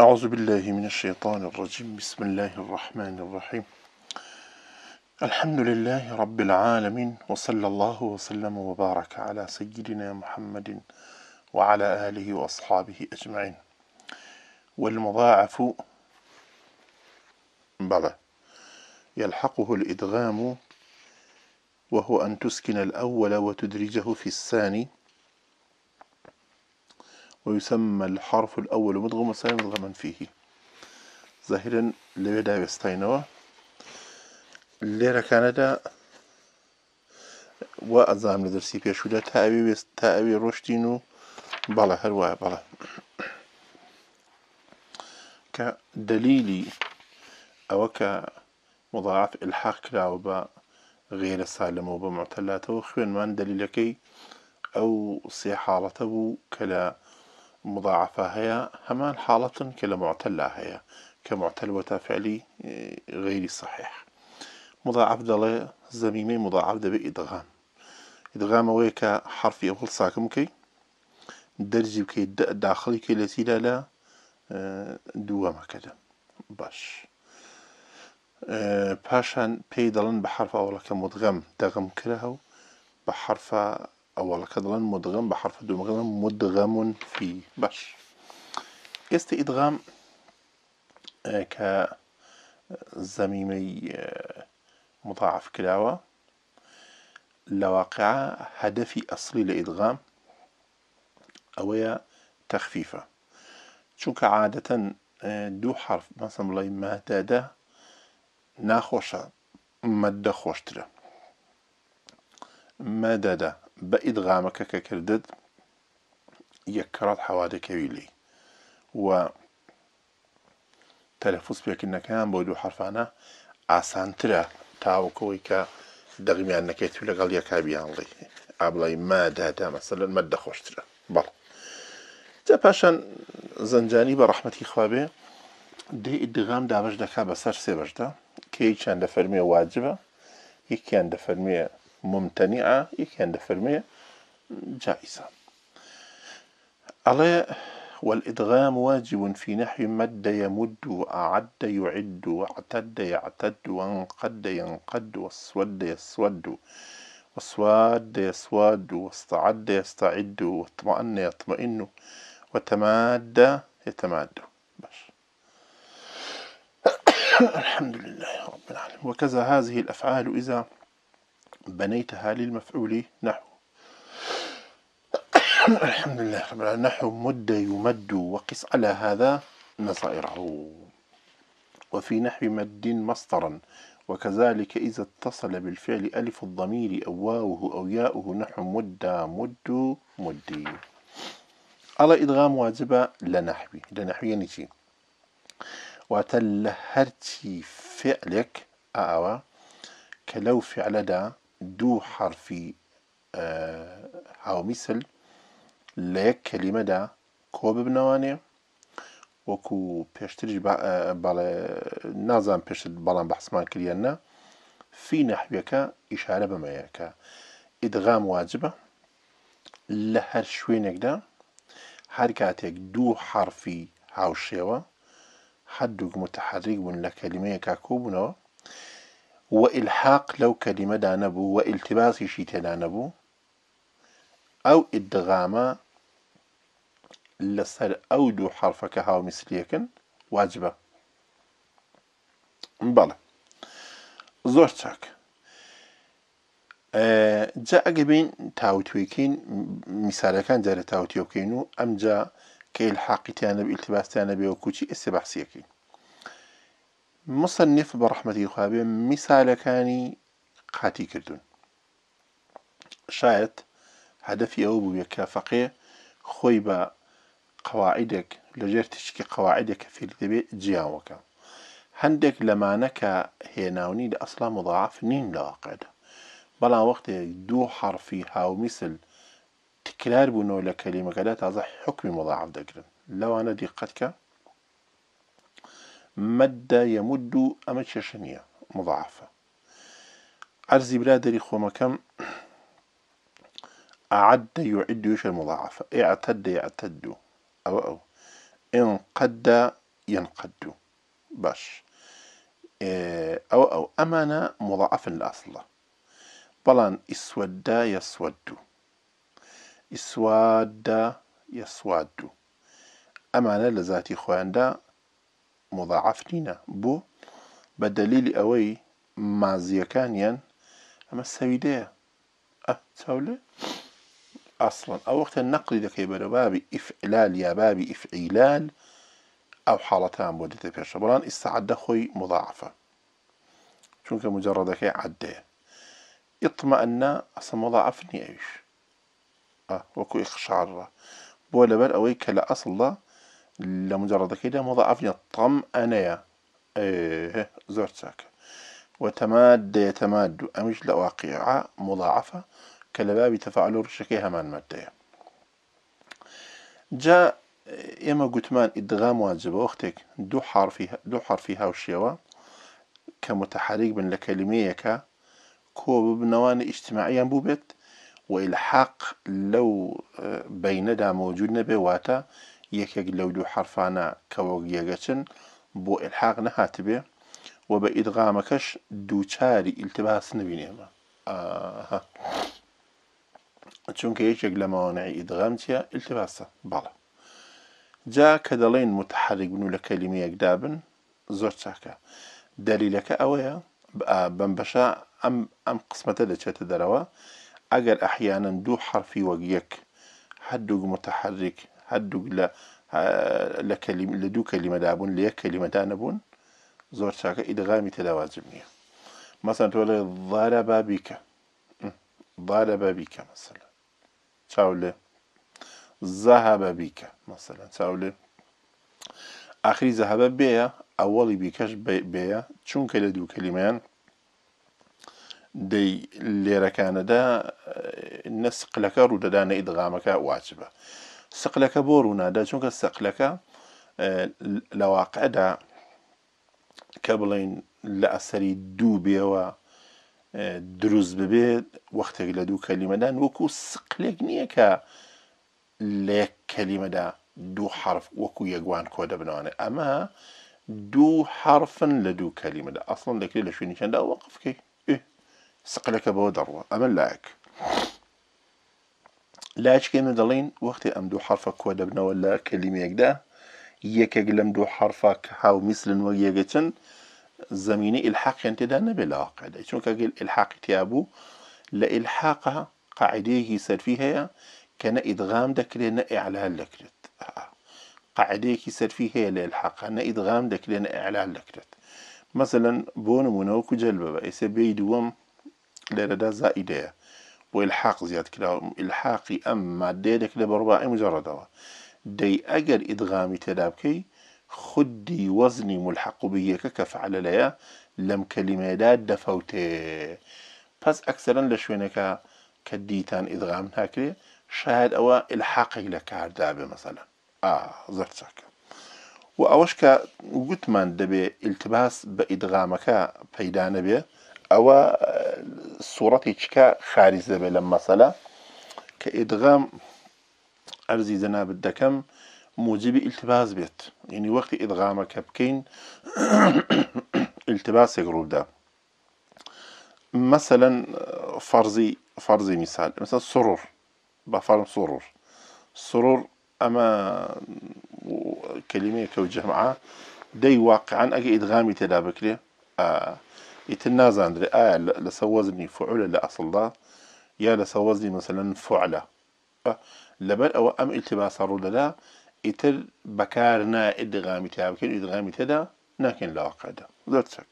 أعوذ بالله من الشيطان الرجيم بسم الله الرحمن الرحيم الحمد لله رب العالمين وصلى الله وسلم وبارك على سيدنا محمد وعلى آله وأصحابه أجمعين والمضاعف بلى يلحقه الإدغام وهو أن تسكن الأول وتدرجه في الثاني ويسمى الحرف الأول مدغم والثاني مدغما فيه ظاهرا لبدا بستينوا لێرە كندا وأزام لدرسي لە دەرسی پێشودا تا ئەوێ وێست تا بلا ڕۆشتین و بەڵە مضاعف الحاق كلاوبا غير السالم سالمەوە بە معتەلاتەوە خوێنمان أو ئەو سێ مضاعفة هەیە همان حالة کە لە معتەللا هەیە کە معتەلوەتا فعلی آه، غیری صحیح مضاعف دل زەمیمەی مضاعف دەبێت ئیدغام ئیدغامەوەی کە حرفی ئەوڵ ساکم بکەی دەرجی بکەیت داخڵیکە لە تیلا لە آه، دووەمەکەدا باش پاشان آه، پێی دەڵن بە حرف ئەوڵەکە مدغەم دەغم کرە هەو بە حرفە أول كدغن مدغم بحرف الدوم مدغم في باش است إدغام آه، ك آه، زميمي آه، مضاعف كلاوة لواقع هدفي أصلي لإدغام أويا تخفيفة شو عادة دو حرف مەسم بڵی ناخوشا ناخۆشە خوشترا خۆشترە مەدەدا بە ئیدغامەکە کە کردت یەکڕات حەوادەکەوی لی و تەلەفوس پێکردنەکەیان بۆ دوو حرفانە ئاسانترە تاوکەوەی کە دەغمیان نەکەیت و لەگەڵ یەکابیانڵی ئابڵی مادادا مەسەلەن مە دەخۆشترە بەڵ جا پاشان زەنجانی بە ڕحمەتی خوابێ دی ئیدغام دابش دەکا بەسەر سێبەشدا کەی چەندە فەرمیێ واجبە یەکیان دەفەرمیێ ممتنعه i onda جائزة على والإدغام واجب في نحو مد يمد أعد يعد اعتد يعتد وانقد ينقد واسود يسود وسواد يسواد واستعد يستعد واطمأن يطمئن وتماد يتماد باش. الحمد لله رب العالمين وكذا هذه الأفعال إذا بنيتها للمفعول نحو الحمد لله رب العالمين نحو مد يمد وقس على هذا نصائره وفي نحو مد مصدرا وكذلك إذا اتصل بالفعل ألف الضمير أو واوه أو ياؤه نحو مد مد مدي على إدغام واجبة لنحوي لنحوي نتي يعني وتلهرتي فعلك أعوى كلو فعل دا دوو حرفی هاومیسل لە یەک کەلیمەدا کۆ ببنەوانێ وەکو پێشترش نازان پێشت بەڵام بەحسمان کردیاننا فی نەحویەکە ئیشارە بەمەیەکە ئیدغام واجبە لە هەر شوێنێکدا هەر کاتێک دوو حرفی هاوشێوە هەردووک متتحریک بوون لە کەلیمەیەکە کۆبوونەوە وإلحاق لو كلمة دانبو والتباس و دانبو أو إدغامة لسر أو دو ئەو دوو مثليك واجبة واجبە بەڵێ زۆر چاک جا ئەگە تاوتويكين تاوتوێکین كان جارە تاوتیۆکەین أم جا کە الحاقیتیانە ئیلتباسیانە بێ و کوچی ئێسێ سيكين مسنف بە ڕحمەتی خوابێ میسالەکانی قاتی کردوون شاید هەدەفی ئەوە بووە کە فەقێ خۆی بە قواعدێک لەژێر تشکی قواعدێکە فیل دەبێت جیاوەکە هەندێک لەمانە کە هێناونی لە ئەسلا مضاعاف نین لەواقعدا بەڵام وەختێک دوو حرفی هاومیسل تکرار بوونەوە لە کەلیمەکەدا تازە حکمی مضاعاف دەگرن لەوانە دیقەتکە مد يمد أما تشنية مضاعفة عرزي برادري كم أعد يعد يش المضاعفة اعتد يعتد أو أو انقد ينقد باش إيه، أو أو أمانة مضاعفا الأصل بلان اسود يسود اسود يسود أمانة لذاتي خواندا مضاعف نینا بو به اوي اوی مازیکان یان اما سویده اه چوله اصلا او وقت النقل دا که برو بابی افعلال یا بابی افعیلال او حالتان بوده تا پیش بلان استعده خوی مضاعفه چون که مجرده عدية عده اصلا مضاعف نی اه وكو اخشعره بولا بر اوي که لأصل لمجرد كده مضاعف يا إيه زرت ساكن وتماد يتماد أمش واقعة مضاعفة كالباب تفعل رشكيها من مادة جاء يما قتمان إدغام واجب وقتك دو فيها دو فيها وشيوة كمتحرك بين لكلميك كو ببنوان اجتماعيا بوبت وإلحاق لو آه، بين دا موجود نبي واتا يكيك لەو دوو حرفانە کەەوە یەگەچن إلحاق ئلحاق نەهاتبێ و بە ئیدغامەکەش دووچاری ئیلتباس نبینێمە آه یەکێک لە ماوانعی إدغام چیە ئیلتباسە بەڵە جا كدالين دەڵێن متحرک بن و لە دليلك اويا زۆر ام ام قسمتا بەم بەشە ئەم احيانا دو حرفي وجيك ئەگەر متحرك حرفی متحرک هەردوو لە لە دوو کەلیمەدا بوون لە یەک کەلیمەدا نەبوون زۆر چاکە ئیدغامی تەداوازم نییە مەسەن تۆ لە ڵارە بابیکە ضارە بابیکە مەسە چاو لێ زەها بابیکە مەسە چاو لێ ئاخری زەهەبە بێە ئەوەڵی بیکەش بەیە چونکە لە دوو کەلیمیان دەی لێرەکانەدا نەسقلەکە ڕوودەدانە ئیدغامەکە واچبە سقلەکە بۆ ڕوونادا چونکە سەقلەکە لەواقعدا کە بڵین لە ئەسەری دوو بێەوە دروست ببێت وەختێک لە دوو کەلیمەدان وەکو سقلێک نییە کە لێک کەلیمەدا دوو حرف وەکو یەکوان کۆ دەبنوانێت ئەمە دوو حرفن لە دوو کەلیمەدا ئەسڵن دەکرێت لە شوێنی چەندا وەقفکەی سقلەکە بەوە دەڕوە ئەمە لایک. لا شکێنە دلين وەختی ئەم دوو حرفە کۆ دەبنەوە لە کللیمێکدا یەکێک لەم دوو حرفە کە هاو میسلن وەک یەگەچن زمینی الحاقیان تێدا نەبێت لەواقعدا چونکە الحاقی تیابوو لە الحاقا قاعدەیەکی سەرفی هەیە کە نە ئیدغام دەکرێت نە ئعلال دەکرێت آه. قاعدەیەکی سەرفی هەیە لە الحاقا نە ئیدغام دەکرێت نە ئعلال دەکرێت مثللا بۆ نمونەوەکو جەلبە والحاق زيادة كلا إلحاقي أما ديدك لە مجرد مجارڕەتەوە دي ئەگەر إدغامي تێدا خدي وزني وەزنی ملحقوبیەکە کە ليا لەیە لەم کەلیمەدا دەفەوتێ پس ئەکسەرەن لە شوێنەکە کە دیتان ئیدغام ناکرێ شاید ئەوە الحاقی لە کاردا بێ مەسەلا ئا آه، زەر چاکە و التباس بإدغامك بيدان بيه أو آه، سوورەتی چکە خارج دەبێ مثلا مەسەلە کە ئێدغام ئەرزی جەنابت موجب التباس ئیلتباز بێت وقت ادغام ئیدغامەکە التباس ئیلتباسێک ده مثلا آه، فەرزی فەرزی مثال مثلا سرور بە فەرم سرور سرور كلمه کللیمەیە معاه دي واقعا اجي ادغامي ئیدغامی بكري آه ئیتر آه ئایا لەسەر وەزنی فعولە لە ئەسڵدا یا لەسەر وەزنی مەسەن فعلە لەبەر ئەوە ئەم ئیلتباسە ڕوودەدا ئیتر بەکار نا ئیدغامی تدا بکەین لا تێدا ناکەین لاواقعدا زۆر ساس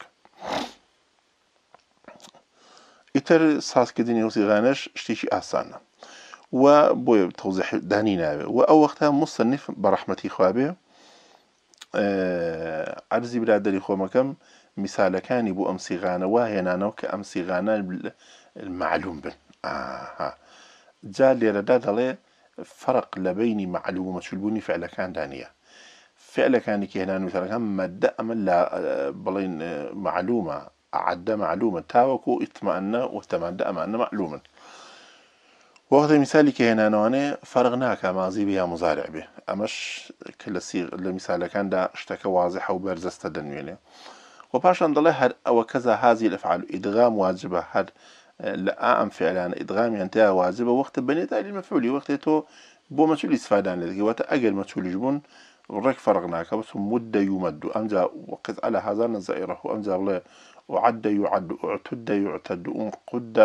ئیتر سازکردنی غانش شتيشي ئاسانە و بۆیە توضيح داني نابي و ئەو وەختە مستەنیف بە ڕەحمەتی خوابێ أه، عەرزی خوامكم خۆمەکەم مثال كان بو سیغانە وا هێنانەوە کە ئەم سیغانە المعلوم بن جا لێرەدا علي فرق لە بینی معلوم و فعل كان نییە فعلەکانی کە هێنان وتەکەم مەدە ئەمە لە بڵین معلومة عدە معلومە تاوەکو ئیتمانە وتەماندە ئەمانە معلومن وهذا مثال کە هێنانەوانێ فرغناك ناکە مازی بە یا مزارع بێ ئەمەش کە لە میسالەکاندا شتەکە وازی حەو بەرزەستە دەنوێنێ. و پاشان دەڵێ هەر ئەوە کەزە حازی ادغام واجبه هر واجبە هەر لە ادغام فعلان يعني ئیدغامیان تیا واجبە وەختە بنێت علی مەفعولی وەختێ تۆ بۆ مەچولی سفادان لێتگەوەتە ئەگەر مەچولیش بوون ڕێک فەرغناکە بەس مدە یومەد و ئەمجا وەقت ئەلە هازار نەزائێڕە و ئەمجا بڵێ وعد يعد اعتد يعتد اون قد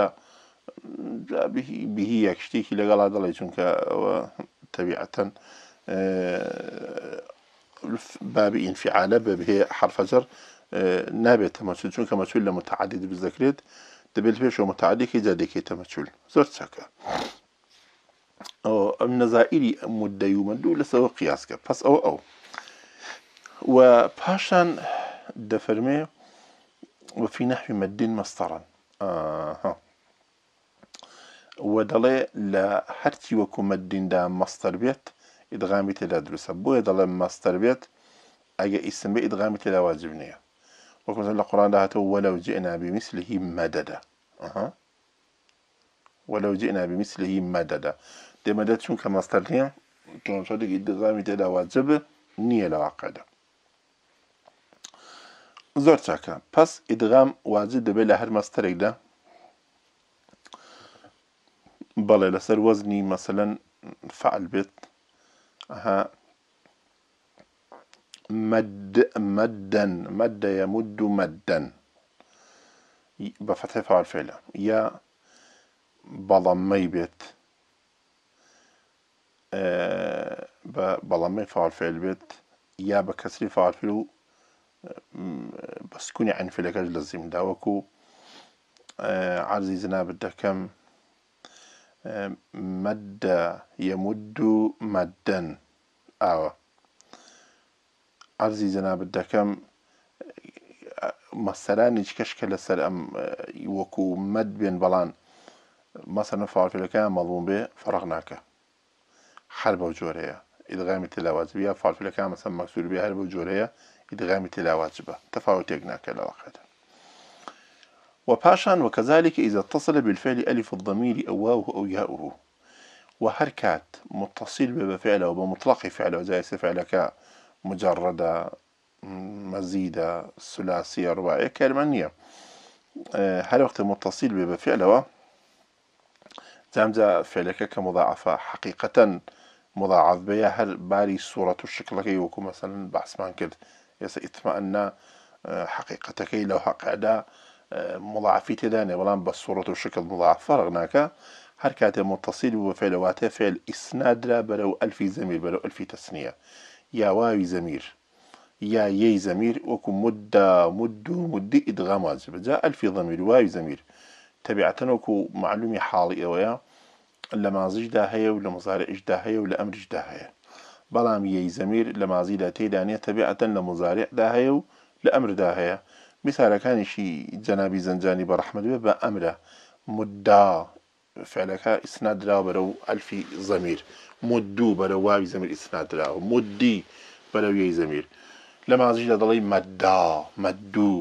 به به يكشتيكي لقال هذا الله يجنك آه، طبيعة آه، باب انفعال باب هي حرف جر نابێت تەمەچول چون کەمەچول لە متعادی دروست دەکرێت دەبێت پێشەوە متعادێکی جادێکی تەمەچول زۆر چەکە ئەم نەزائری ئەم مدەی و مندوو لەسەوە قیاسکە پس ئەو ئەو و پاشان دەفەرمێ وفي نحو مدین مصدرا آه ودڵێ لە هەرچی وەکو مدیندا مەستەر بێت ئیدغامی تێدا دروستە بۆیە دەڵێ مەستەر بێت ئەگە ئیسم بێ ئیدغامی تێدا واجب نییە وكمثل القرآن دهته ولو جئنا بمثله مددا أه. ولو جئنا بمثله مددا دي مدد شون كمصدر نيا كون صدق إدغامي تدا واجب نية لواقع زور تاكا بس إدغام واجب واجد بلا هر هەر مەستەرێکدا بلا لسر وزني مثلا فعل بێت أه. مد مدا مد يمد مدا بفتح فاعل فعلا يا بضمي بيت أه بضمي فاعل فعل بيت يا بكسري فاعل فعل آه، بسكوني عن فعل لازم داوكو وكو آه، عرضي زناب الدكم آه، مد يمد مدا آوه عەرزی جەنابەت دەکەم مەسەرانی کەشکە لەسەر ئەم وەکو مد بێن بەڵان مەسەرە فالفلەکان مەڵوم بێ فەرق ناکە هەر بەو جۆرەیە ئیدغامی تلاوازبیە فالفلەکان مەسە مەسوور بێ هەر بەو جۆرەیە ئیدغامی تلاوازبە تەفاوتێک ناکە لەوەقێت وباشان وكذلك إذا اتصل بالفعل ألف الضمير أو واوه أو ياؤه وهركات متصل فعل او فعله زي فعلك مجردة مزيدة ثلاثية رباعية كلمة هل هەر وقت متصل بێ بە فعلەوە جامجا كمضاعفة حقيقة مضاعف بەیە هل باري صورة الشكل كي وەکو مثلا باسمان کرد ئێستا آه، ئیتمەنا حقیقەتەکەی لەو حەقعدا آه، مضاعفی تێدانێ تداني ولان سوورەت و شکل مضاعفەرق ناکە هەر متصل بوو بە فعلەواتە فعل ئیسنادرا بلو الفي زميل بلو الفي تسنية يا واوي زمير يا يي زمير وكو مدة مد مد إدغام واجب جاء الفي ضمير واوي زمير تبعتن وكو معلومي حالي أويا لما زجدا هيا ولا مزارع إجدا هيا ولا أمر إجدا هيا بلام يي زمير لما زيدا تيدانية تبعتن لمزارع دا هيا ولا أمر دا هيا مثال كان شي جنابي زنجاني برحمة بأمره مدة فعلك اسناد راو برو الفي ضمير مدو برو واوي ضمير اسناد راو مدي برو يي ضمير لما زيد ضلي مدا مدو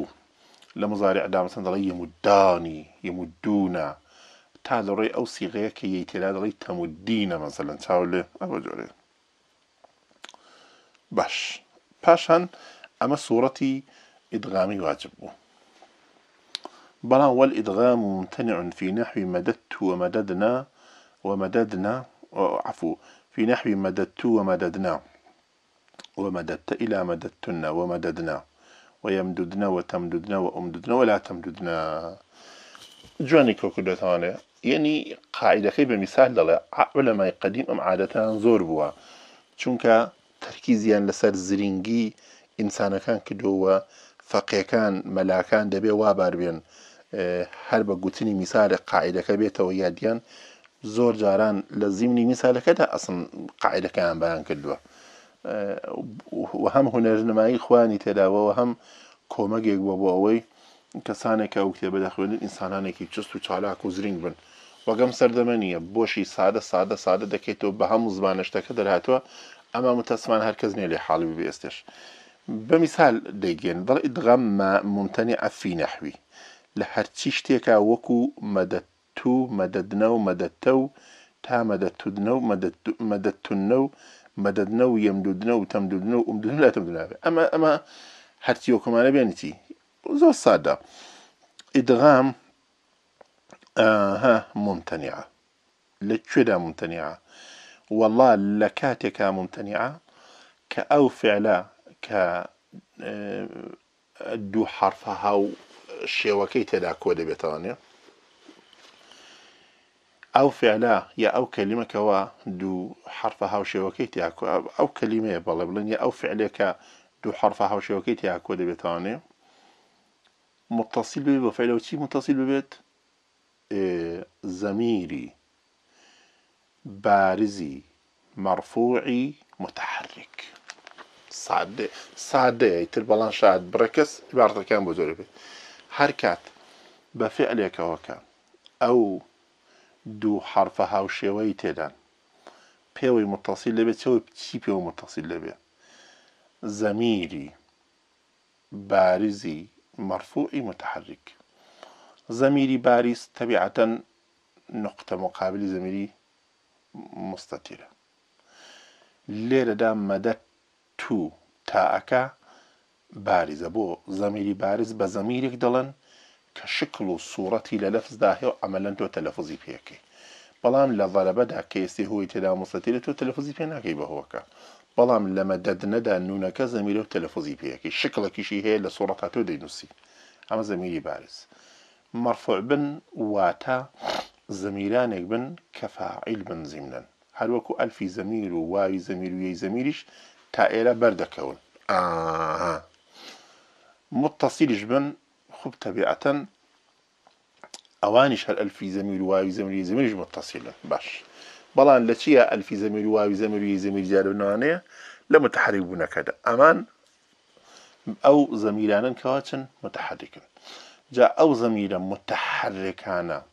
لما زارع دا مثلا ضلي يمداني يمدونا تا ضري او صيغه كي يتلا ضلي تمدينا مثلا تاول ابو جوري باش باشان اما صورتي ادغامي واجب بو بلى والإدغام ممتنع في نحو مددت ومددنا ومددنا آه، عفوا في نحو مددت ومددنا ومددت إلى مددتنا ومددنا ويمددنا وتمددنا وأمددنا ولا تمددنا جواني كوكودتانه يعني قاعدة كيف مثال دلا علماء قديم أم عادة زور بوا چونك تركيزيان لسر زرينجي إنسان كان كدو فقيه كان ملاكان دبي وابار بين هەر بە گوتنی میسارە قاعدەکە بێتەوە یادیان زۆر جاران لە زیمنی میسالەکەدا ئەسن قاعدەکەیان بەیان کردووە و هەم هوەرنمایی خوانی تێداوەوە هەم کۆمەگێک بۆ بۆ ئەوەی کەسانێکە و کتێبە دەخوێنن ئینسانانێکی چست و چالاک و زرینگ بن وەگەم سەردەمە نییە بۆشی سادە سادە سادە دەکەیتەوە بە هەموو زمانشتەکە دەرهاتوە ئەما متەسمان هەرکەس نیە لێ حاڵی بێستش بە میسال دەیگەن دڵ ئیدغەم ممتنی ئەفی نەحوی لە هەرچی شتێکا وەکو تو مەدەدنە نو مەدەتتە تو تا مەدەتتونە دنو مەدەتتونە و مەدەدنە و یەمدودنە و تەمدودنە لا ئومدن اما اما ئەمە ئەمە هەرتی وەکومانە بێنیتی زو سادا ئیدغام ممتەنیع ممتنعة ممتەنیع والله لە کاتێکا ممتەنیع کە ئەو فعلا کە دو حرفها و شێوەکەی تێدا کۆ دەبێتەوە نیە ئەو فعلا یا ئەو کەلیمەکەەوە دوو حرفە هاوشێوەکەی تیاکۆ ئەو کەلیمەیە بەڵێ بڵێن ئەو فعلێکە دوو حرفە هاوشێوەکەی تیاکۆ دەبێتوانێ متصل بێ بە فعلە چی متصل ببێت زەمیری بارزی مرفوعي متحرك ساده ساده تر بەڵان شاد بڕێکەس كان بۆ زۆر بێت هەرکات بە فعلێکەوەکە ئەو دوو حرفە هاوشێوەی تێدان پێوەی متتەسیل لەبێت چەوە چی پێ و متتەسیل لەبێ زەمیری بارزی مرفوعی متحرك زەمیری باریس تەبیعەتەن نقطە مقابلی زەمیری مستەتیرە لێرەدا مەدە تو تاعەکە باریزە بۆ زەمیری بارز بە زەمیرێک دەڵێن کە شکل و سوورەتی لە لەفزدا هێ و ئەمەلەن تۆ تەلەفزی پێەکەی بەڵام لە ڤەرەبەدا کەسی هۆی تێدا مستتی لە تۆ تەلەفزی پێ ناکەی بەهۆکە بەڵام لەمە دەدنەدا نونەکە زەمیرە و تەلەفزی پێەکەی شکڵەکیشی هەیە لە سوورەتا تۆ دەینوسی ئەمە زەمیری بارز مەرفع بن واتە زەمیرانێک بن کە فاعیل بن زیمنن هەروەکو ئەلفی زەمیر و واوی زەمیر وی زەمیریش تا ئێرە بەردەکەون ئاها متصل جبن خب طبيعة اوانش هل الفي زميل واوي زميل زميل متصل باش بلان لشيا الفي زميل واوي زميل زميل جارب نوانيه لم تحريبون بنا كذا امان او زميلان كواتن متحركا جاء او زميلا متحركانا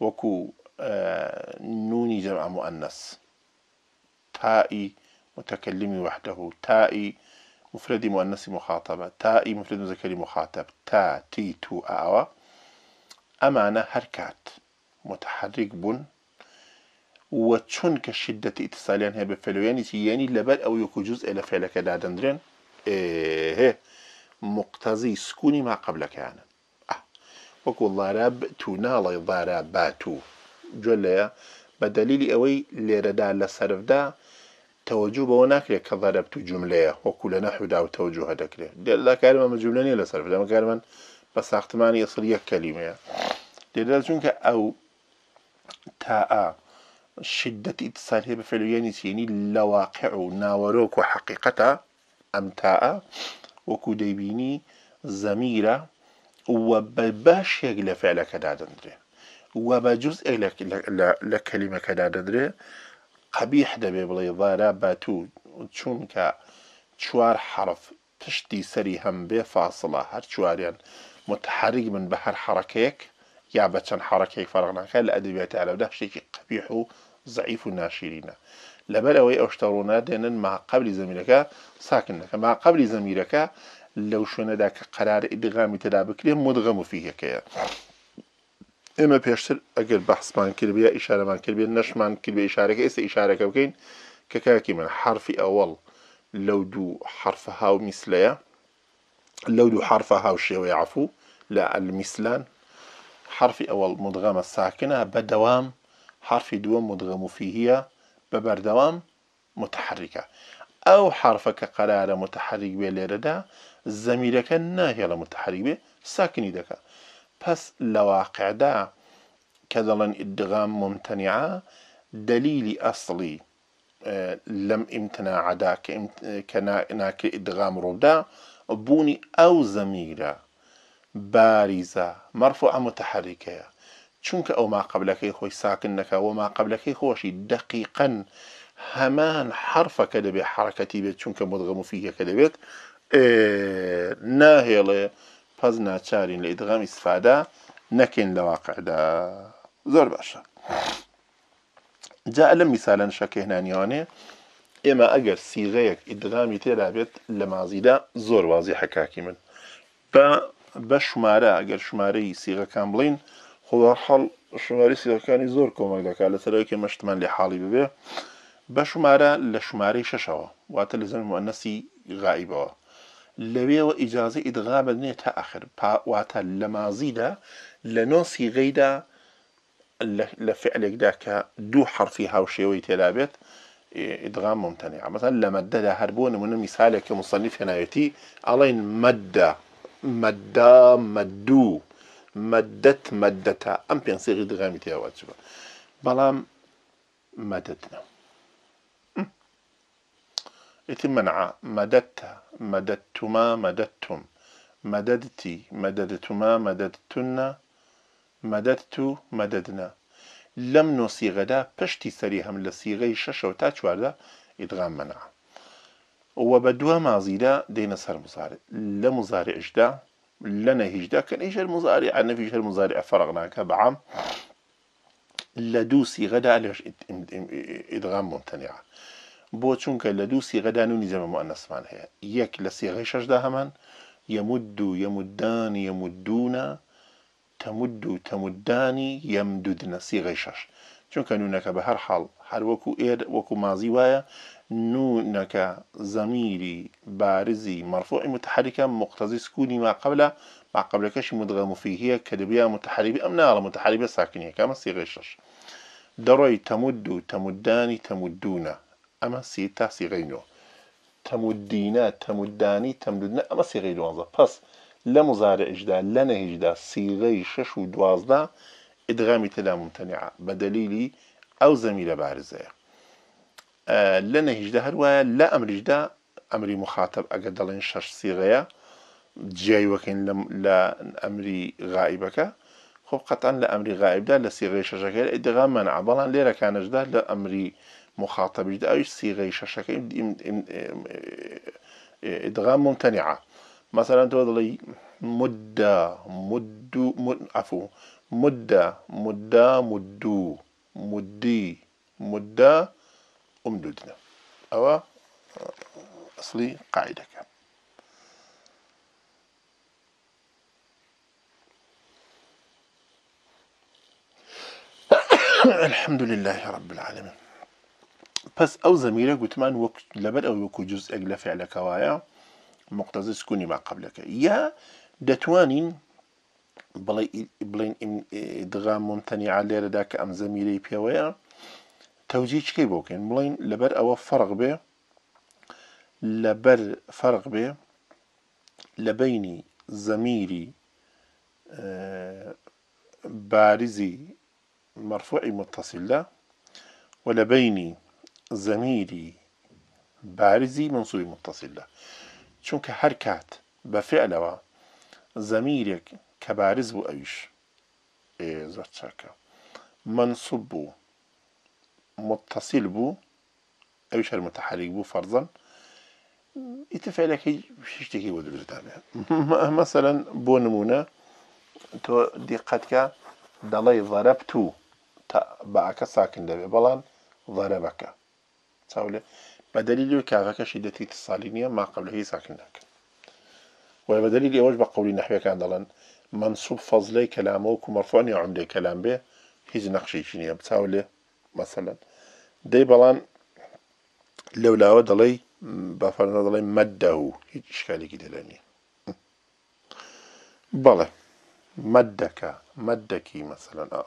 وكو آه نوني جمع مؤنث تائي متكلمي وحده تائي مفرد مؤنث مخاطبة تاء مفرد مذكر مخاطب تا تي تو آوا أمانة هركات متحرك بن وچون كشدة اتصاليان هي بفعلوين يعني لبر أو يكو جزء لفعلك دندرين إيه اه، اه، مقتضي سكوني ما قبلك يعني أه. وكو ضرب تنالي ضرباتو جلية بدليل أوي لردا لسرفدا تەوەجو بەوە ناکرێت کە ضەرەبت و جملەیە وەکو لە نەحودا و تەوجو هەدەکرێت دێلا کارمە مە جملە نیە لەسەر بدەمە کارمەن بە ساختمانی ئەسڵ یەک کەلیمەیە دێدا چونکە ئەو تا شدەتی ئتصال هەیە بە فەلوێنی چینی لە و ناوەرۆک و حقیقەتە ئەم تاە وەکو دەیبینی زەمیرە وە بە باشێک لە قەبیح دەبێ بڵێ ڤارا باتوو چونکە چوار حرف تشتی سەری هەم بێ فاصلە هەر چواریان متحرک من بە هەر حرەکەیەک یا بە چەند حرەکەی فەرغناکە لە ئەدەبێت ئالەدا شتێکی قەبیح و زعیف و ناشیرینە لەبەر ئەوەی ئەو شتەڕوونا دێنن ما قبلی زەمیرەکە ساکنەکە ما قبلی زەمیرەکە لەو شوێنەدا کە قەرار ئیدغامی تدا بکرێ مدغەم و فیهەکەیە. ئێمە پێشتر ئەگەر بەحسمان کرد بە من کرد بێت نەشمان کرد بە اشاره که بکن که که که من حرف اول لو دو حرف هاو مثلا لو دو حرف هاو شێوەیە عفوو لا المثلان حرف اول مدغەمە ساکنە بدوام حرف دووە مدغەم وفیهە ببردوام متحرکه او حرف که قرار متحرک بێ لێرەدا زەمیرەکە ناهێڵە متحرک بیا ساکنی دکه پس لواقع دا کە ادغام ئیدغام دليل اصلي آه، لم امتنع دا كناك ادغام رودا بوني او ئەو بارزة مرفوعة متحركة چونك او ما قبلك هو ساكنك وما قبلك قبلەکەی خۆشی دەقیقەن هەمان حرفەکە دەبێت حرکەتی بێت چونکە مدغم فيه كدبيت دەبێت آه، ناهێڵێ پەز ناچارین لە ئیدغامی سفادا نەکەین لە واقعدا زۆر باشە جا لە میسالە شەکەهێنانیوانێ ئێمە ئەگەر سیغەیەک ئیدغامی تێدا بێت لە مازیدا زۆر وازی حکاکی من بە بە شمارە ئەگەر ژمارەی سیغەکان بڵین خدا حەڵ ژماری سیغەکانی زۆر کۆمەک دەکات لەسەرەوەکی مەشتمان لێ حاڵی ببێ بە شمارە لە شمارەی شەشەوە واتە لە زن مؤنەسی غایبەوە لەوێوە ئیجاازە ئیدغا بەدنێت تا ئەخر واتە لە مازیدا لە نۆسی غەیدا لە فعلێکدا کە دوو حرفی هاوشێوەی تێدا بێت ئیدغام ممتەنی عمەسان لە مەدەدا هەر بۆ نمونە میسالێککە مصنیف هێنایەتی ئەڵین مەددا مەددا مەدوو مەدەت مەدەتا ئەم پێنسیغی دغامی تێوە بەڵام مەدەتنەوە إتم منع مددت مددتما مددتم مددتي مددتما مددتنا مددت مددنا لم نو صيغدا بشتي سري هم لصيغي شش و تاچواردا إدغام منع وبدوا ماضي دا دينا صار مزارع لمزارع جدا لنا هجدا كان إيش المزارع أنا فيش المزارع فرغناك بعام لدوسي غدا إدغام ممتنعه بۆ چونکە لە دوو سیغەدا نونی زەمە مؤنەسمان هەیە یەک لە سیغەی شەشدا هەمان یەمود و یەموددان یەمودونە تەمود و تەموددانی یەمدودنە سیغەی شەش چونکە نونەکە بە هەر حاڵ هەر وەکو ئێر وەکو مازی وایە نونەکە زەمیری بارزی مەرفۆعی متحریکە مقتەزی سکوونی ما قبلە ما قبلەکەشی مدغە مفیهەیە کە دەبیا متحریبی ئەم ناڵە متحریبە ساکنیەکە مە سیغەی شەش دەڕۆی تەمود و تەموددانی تەموددونە اما ئەمە سیتا سیغەی نۆ تەمودینە تەمودانی تەمدودنە ئەمە سیغەی دوازە پەس لە مزارەئشدا لە نەهیجدا سیغەی شش و دوازدا ئدغامی تدا ممتەنیع بە دەلیلی ئەو زەمی لە بارزەیە آه، لە نەهیجدا هەروایە لە ئەمریشدا ئەمری مخاتب ئەگە دەڵێن شەش سیغەیە جیایوەکەین لە ئەمری غائیبەکە خب قەتان لە ئەمری غائبدا لە سیغەی شەشەکە ئدغام منع بەڵان لێرەکانشدا لە ئەمری مخاطب جدا أو صيغة يشاشك إدغام ممتنعة مثلا تقول مدة مدو مد عفوا مدة مدة مدو مدي مدة أمددنا أو أصلي قاعدة كان الحمد لله رب العالمين پس او زمیره گوتمان لبر او ئەو وەکو اگل فعل کوایا مقتەزە سکونی ما قبلەکە یا دەتوانین بڵێ بڵین دغا ممتەنیع لێرەدا کە ئەم ام پێوەیە تەوجی چکەی بۆکەین بڵین لەبەر لبر او فرق لەبەر لبر فرق لە بینی زەمیری اه، بارزي مرفوع متصل له ولبين زميلي بارزي منصوب متصل له چونك هر كات بفعل و زەمیرێک كبارز بو ايش اي زۆر شاكا منصوب بو متصل بوو ئەویش هەر بو فرضا اتفعلك ئیتفعلەکەی شتێکی بۆ دروستدانێ مەسەەن بۆ نمونە تۆ دیقەتکە دەڵی ضەرەب تو تا بەعکە ساكن دەبێ بەڵام چاولێ بەدەلیلی و کاغەکەشی دەتیت سالی نییە ماقبل هیچ ساکن ناکەن وای بەدەلیل ئەوەش بە قولی نحوەکان دەڵێن منسوب فەزلەی کەلامە و کومەرفۆنی عمدێ کەلام بێ هیچ نەخشیی نییە چاولێ مەسەن دەی بەڵام لەولاوە دەڵی بافەرە دەڵی مەدە و هیچ شکالێکی دەلێنی بەڵێ مەدەکە مەدەکی مەسەن ئا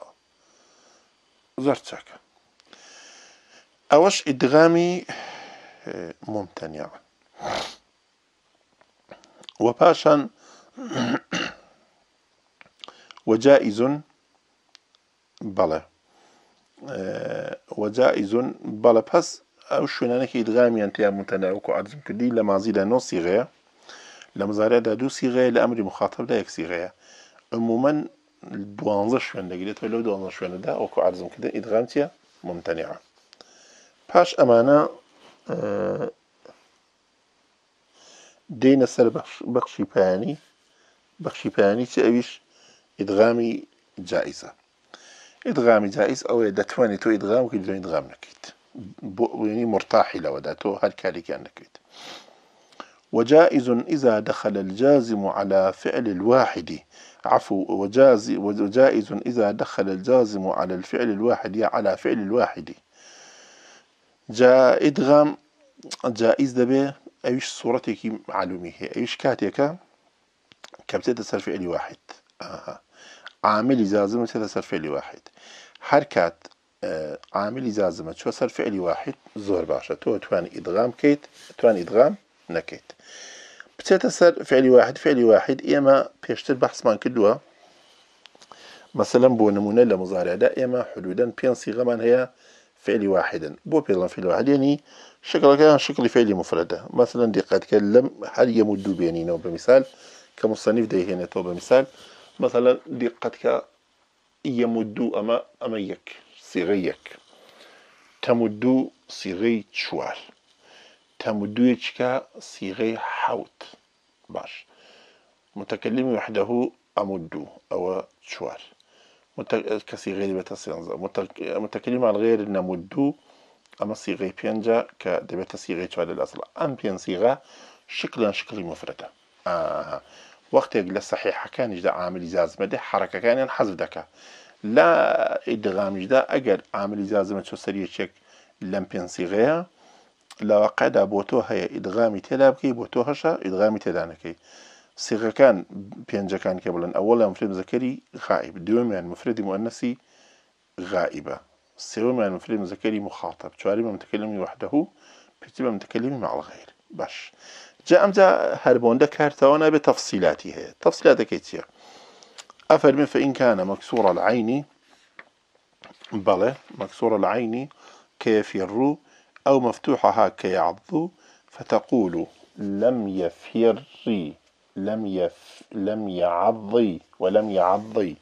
زەرچەکە ئەوەش ئیدغامی آه، ممتەنیەوە وە پاشان وەجائیز بەڵێ آه، وەجائیز بەڵە شو نانك شوێنانێکی ئیدغامیان تیا ممتنع وكو کردی كدي لما نۆ نو لە لما دوو دو لە ئەمری مخاطب لا سیغەیە عمومەن دوانزە شوێن دەگرێتەوە لەو دوانزا شوێنەدا ئەوکو وكو کردن ئیدغام چیە ممتەنیەوە پاش ئەمانە آه، دێنە سەر بخشی پایانی بخشی پایانی چه اویش ادغامی جائزه ادغامی جائز او دەتوانێت تو ادغام که دوێن ادغام نکید بۆ ینی مرتاحی داتو هر کاری که نکید وجائز إذا دخل الجازم على فعل الواحد عفو وجاز وجائز إذا دخل الجازم على الفعل الواحد على فعل الواحد جا ادغام جائز دبي ايش صورتك معلومي هي ايش كاتيكا كبتة سر فعلي واحد آه. عامل ازازم تدا سر فعل واحد حركات آه. عامل ازازم شو سر فعل واحد زور باشا تو توان ادغام كيت توان ادغام نكيت بتێتە سەر فعلي واحد فعلي واحد ئێمە پێشتر بەحسمان کردووە مثلا بو نمونە لمزارع دائما حدودا بين صيغه من هي فعل واحدا بوبيلا فعل واحد يعني شكل كان شكل فعل مفردة مثلا قد كلم هل يمد بيني نو بمثال كمصنف دي هنا تو بمثال مثلا دقتك يمد أما أميك صغيك تمد صغي تشوار تمدو يشكا صغي حوت باش متكلم وحده أمد أو تشوار متك... سينزا متكلم عن غير نمدو أما صيغة بينجا كدبتا صيغة على الأصل أم بين صيغة شكلا شكل مفردة آه. وقت يقول الصحيحة كان جدا عامل جازمة ده حركة كان ينحذف يعني دكا لا إدغام جدا أجر عامل جازمة شو سريع شك لم بين صيغة لا قد بوتو هي إدغامي تلابكي بوتوهاشا إدغامي تدانكي كان بيانجا كان بڵێن أولا مفرد مذكري غائب يعني مفرد مؤنسي غائبة سوما مفرد مذكري مخاطب ما متكلمي وحده بيتبقى متكلمي مع الغير باش جاء أمزا هربون ده كارتونا بتفصيلاته هي تفصيلاتك كتير افر من فان كان مكسور العين بلى مكسور العين كيفيرو او مفتوحها كيعضو فتقول لم يفيري لم يف لم يعضي ولم يعضي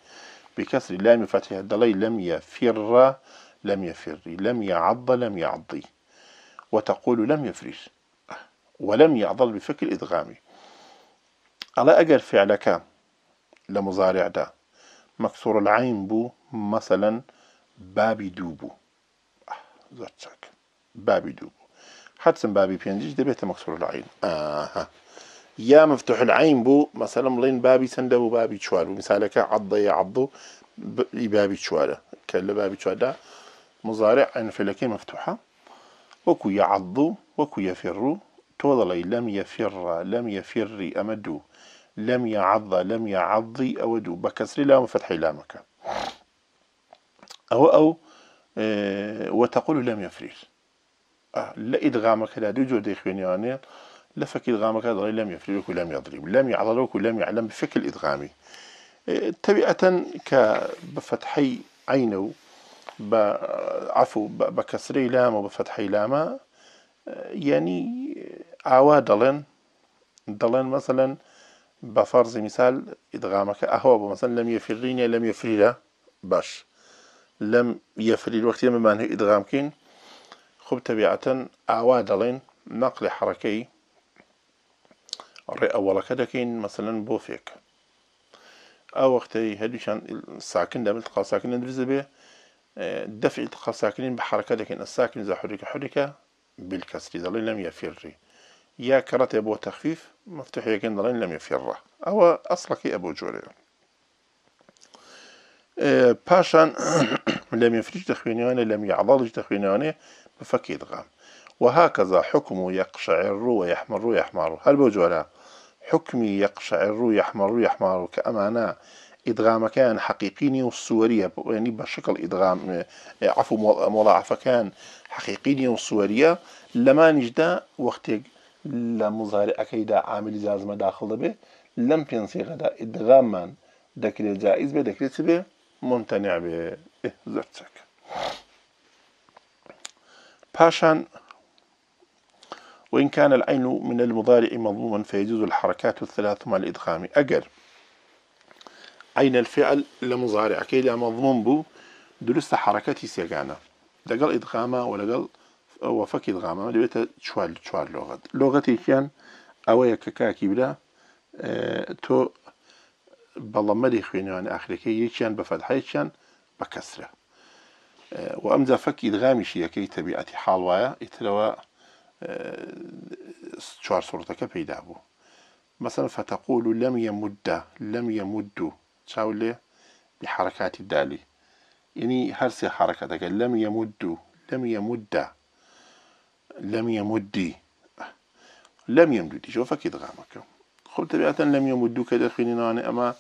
بكسر لام وفتح الضلي لم يفر لم يفر لم يعض لم يعضي وتقول لم يفرش ولم يعضل بفك إدغامي على أجر فعلك لمزارع دا مكسور العين بو مثلا بابي دوبو زرتك بابي دوبو حتى بابي بينجيش دبيت مكسور العين آه. يا مفتوح العين بو مثلا لين بابي سندبو بابي تشوار مثلا ك عض يا عضو بابي تشوار كلا بابي تشوار ده مزارع عين فلكي مفتوحة وكو يعضو وكو يفر توضلي لم يفر لم يفر أمدو لم يعض لم يعضي أودو بكسر لام لا لامك أو أو آه، وتقول لم يفرر آه، لا إدغامك لا دوجو ديخوين يعني لفك إدغام كذا لم يفرجك ولم يضرب لم يعضلك ولم يعلم بشكل الإدغامي إيه، طبيعة كبفتحي عينو عفو بكسري لام وبفتحي لاما إيه، يعني ئاوا دەڵێن دەڵێن مثلا بە مثال میسال أهو مثلا لم مەسن لم یەفرینە باش لم یەفریر وەختی ئەمەمان ئیدغامکەین خوب تەبیعەتەن ئاوا نقل حركي ڕێ ئەوەڵەکە دەکەین مەسەن بۆ فێک ئەو وەختەی هەدووشان ساکن دەبێت قاساکن دروزە بێ دفع قاساکنین بە حرەکە دەکەین ئەساکن زاحوریکە حوریکە بالکەسری دەڵێن لەم یەفێڕی یا کەڕەتێ بۆ تەخفیف مفتوحەکەن دەڵێن لەم یەفێڕە ئەوە ئەسڵەکەی ئەبۆ جۆرێ پاشان لەم یفریش دەخوێنەوەێ لەم یاعڵڵش دەخوێنەوەێ بفەکی دغام وهكذا حكم يقشعر ويحمر ويحمر هل بوجولا حكمي يقشعر يحمر يحمر كأمانة إدغام كان حقيقيني والصورية يعني بشكل إدغام آه، عفو ملاعفة كان حقيقيني والصورية لما نجدا وقتك لما ظهر أكيدا عامل جازمة داخل به لم ينسي غدا إدغاما ذكر جائز به ذكر به ممتنع به إيه، زرتك باشان وإن كان العين من المضارع مضموما فيجوز الحركات الثلاث مع الإدغام أجر عين الفعل لمضارع كي لا مضمون بو درست حركاتي سيغانا لقل إدغاما ولقل وفك إدغاما لبيت شوال شوال لغة لغتي كان أويا ككاكي بلا اه تو بەڵەمەری خوێنەوان ئاخرەکەی كي بە فەدحایکیان بە بكسرة وأمزا ئەمجا فەکی دغامیشی كي تبيعتي حال وایە إتلوى چوار سوورەتەکە پەیدا بوو مثلا فتقول لم يمد لم يمد تشاولي بحركات الدالي يعني هرسي حركتك لم يمد لم يمد لم يمد لم يمد شوف اكيد غامك خب طبيعة لم يمد يمدوك دخيني انا أما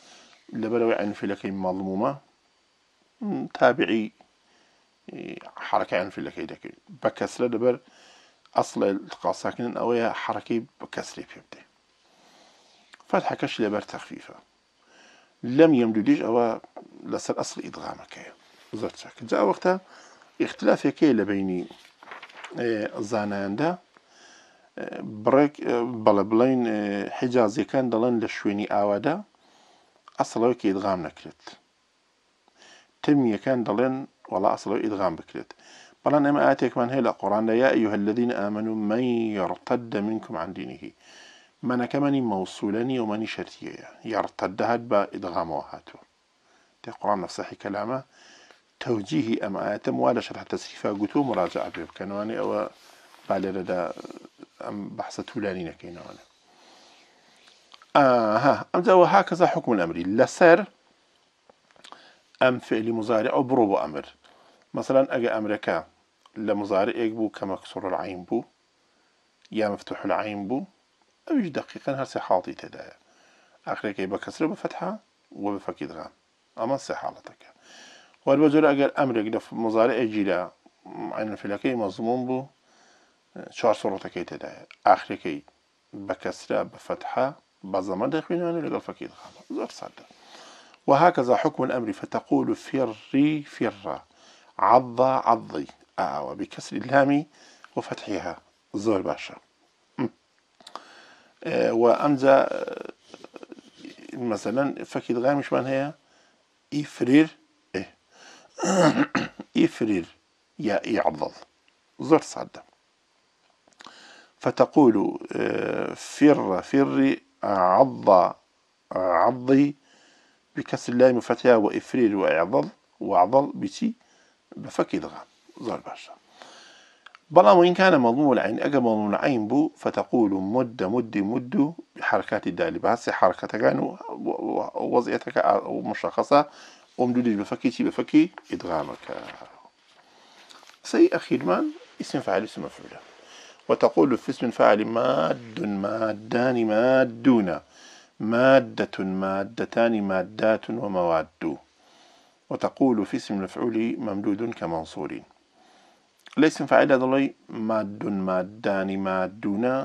لبلوي عنفلكي مظلومة تابعي إيه، حركة عنفلكي دكي بكسر دبر أصل التقاء ساكنين أويا حركي بكسري بيبدي فتحة كش لبر تخفيفة لم يمدوديش أو لسر أصل كي زرت شاك جاء وقتها اختلاف كي لبيني آه، زانان ده آه، آه، حجازي كان بڵین لشويني دەڵێن لە أصله كي ئەسڵەوەکی نكرت نەکرێت تمیەکان دلن ولا أصله إدغام بكرت قال إنما اتيك من هلا قرآن يا أيها الذين آمنوا من يرتد منكم عن دينه من كمن موصولني ومن شرطية يرتد هاد با إدغام وهاتو تي قرآن نفسه كلامه توجيه أم آتم ولا شرح التسريفه قلتو مراجعة بيبكن كانواني أو ردا أم بحث تولاني نكينا وانا آه ها أمزا هكذا حكم الأمر لسر أم فعل مزارع بروب أمر مثلا اجا امريكا لە مزارەیەک كمكسور کە مەکسور العین یا مفتوح العین بو ئەویش دقیقا هەر سێ حاڵی تێدایە ئاخرەکەی بە کەسرە بەفتحا و بەفەکی دغام ئەمە سێ حاڵەتەکە وەربە جۆرە ئەگەر ئەمرێک لە مزارەیە جیرە عینفلەکەی مەزمون بوو چوار سڕۆتەکەی تێدایە ئاخرەکەی بە کەسرە بەفتحا بەزەمە دەخوێنانی لەگەڵ فەکی دغام زۆر وهكذا حكم الأمر فتقول فري فرا عض عضي آه وبكسر اللام وفتحها زور باشا آه، وأمزة آه، مثلا فكيد الغام من هي إفرير إيه إفرير يا إعضض زور صعدة فتقول آه، فر فر عض عضي بكسر اللام وفتحها وإفرير وإعضض وعضل بتي فكدغا زۆر زار برشا وین كانە كان مضمون العين مەڵون مضمون العين بو فتقول مد مد مد يعني و بحركات دالی باسی حرکەتەکان و وەزیەتەکە مشخصه ومدود بفكي شي بفكي ادغامك سي اخي أخيرمان اسم فاعل اسم مفعول وتقول في اسم فاعل ماد مادان مادون مادة مادتان مادات ومواد وتقول في اسم المفعول ممدود كمنصور ليس فاعل دڵی ماد مادانی مادونە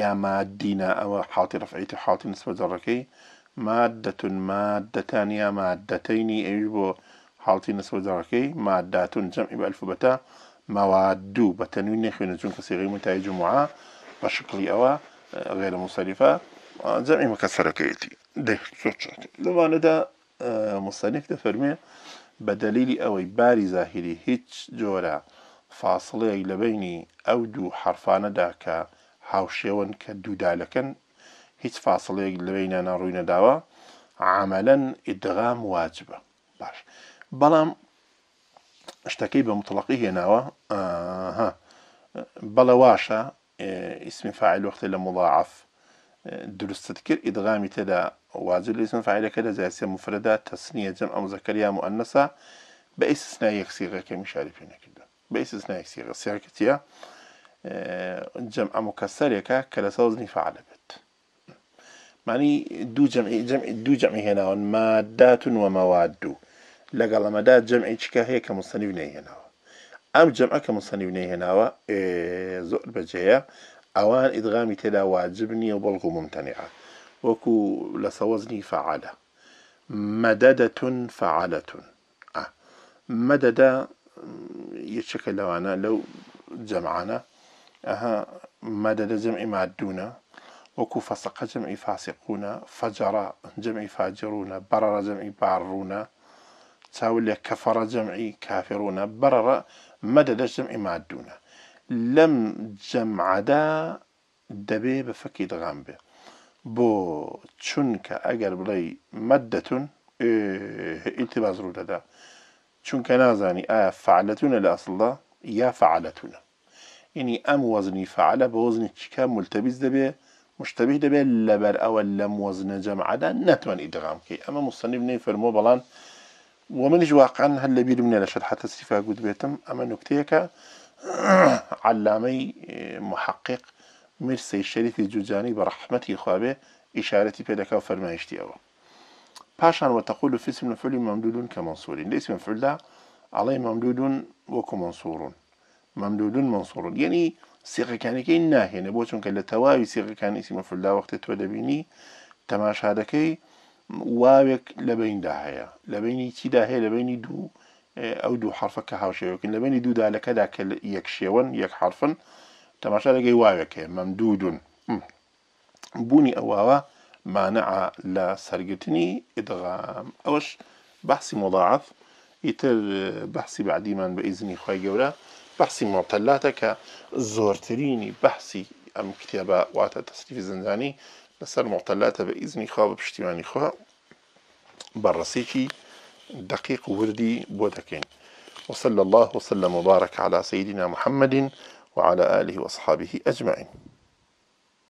يا مادینە أو حاڵی ڕفعیت حاڵی نسبە جەڕەکەی مادة مادەتان یا مادەتەینی ئەوش حاط نسبة نسبە مادات جمع بألف بتا مواد بتنوين بە نجون كسيغي متاج کە بشكل أو غير مصرفة جمع ئەوە كيتي ده جەمعی مەکە سەرەکەیەتی دەوانەدا مستەنێک دەفەرمێ بە دەلیلی ئەوەی باری زاهری هیچ جۆرە فاصلەیەک لە بینی ئەو دوو حرفانەدا کە هاوشێون کە دوودالەکەن هیچ فاصلەیەک لەوەینە ناڕووینەداوە عملەن ئیدغام واجبە باش بەڵام شتەکەی بە مطلقی هێناوە بەڵە واشە ئیسمی فعیل وەختی لە مڵاعف درستت کرد ئیدغامی تێدا وجل الاسم فاعل كده زي اسم مفردة تصنية جمع مذكر مذكرية مؤنثة باستثناء يك صيغة كمثال هنا كده باستثناء سنة يكسيغة سيغة كتيا آه، جمع مكسر يكا كلا سوزني فعل بيت معني دو جمع جمع دو جمع هنا مادات ومواد لقال مادات جمع شكا هي كمصنفني هنا أم جمع كمصنفني هنا آه، زؤر بجايا أوان إدغامي تدا واجبني وبلغو ممتنعة وكو لەسە وەزنی مددة مەدەدەتون فعالەتون آه. يتشكل لو أنا لو جمعنا ئەها مەدەدە جەمعی مادونە وەکو وكو فسق جمع فاسقون فجر جمع فاجرون برر جمع بارون لە كفر جمع كافرون برر مەدەدە جمع مادونە لەم جەمعدا دەبێ بە فەکی دغام بو چونکە ئەگەر بلاي مەدەتون ئیلتیباز ڕوو دەدا نازاني نازانی ئایا فعلەتونە لە ئەسڵدا یا فعلەتونە ئینی ئەم وەزنی فعلە بە وەزنی چکە مشتبه دبي لەبەر ئەوە لەم وەزنە جەمعدا ناتوان ئیدغام بکەی ئەمە مستنیب نەی فەرمۆ بەڵان ومنش واقعا هەر لە بیرم منە حتى شەر حتە سریفا گوت بێتم ئەمە علامي محقق مرسی شەریفی جوجانی بە ڕحمەتی خوابێ ئیشارەتی پێدەکا و فەرمایشتی ئەوە پاشان وتەقول و فیسم نفلی مەمدودون کە منسوورین لەیس منفلدا ئەڵێ مەمدودون وەکو منسوورون مەمدودون منسوورون یعنی سیقەکانەکەی ناهێنە بۆ چونکە لە تەواوی سیقەکانیسی مەفلدا وەختی تۆ دەبینی تەماشادەکەی واوێک لە بیندا هەیە لە بینی چیدا هەیە لە بینی دوو ئەو دوو حرفەکە هاوشێوەکن لە بینی دوودالەکەدا کە یەک شێوەن یەک حرفن تماشا لغي واوێکێ ممدودون بوني أواوا مانع لا سەرگرتنی ادغام اوش بەحسی مضاعف يتر بحثي بعدي من بإذن خی گەورە بەحسی مۆتەلاتە زورتريني بحثي أم كتابة واتا تصريف زنداني زندانی معتلاتا بإذن بە ئیزنی خوا بە دقيق وردي بودكين وصلى الله وسلم وبارك على سيدنا محمد وعلى آله وأصحابه أجمعين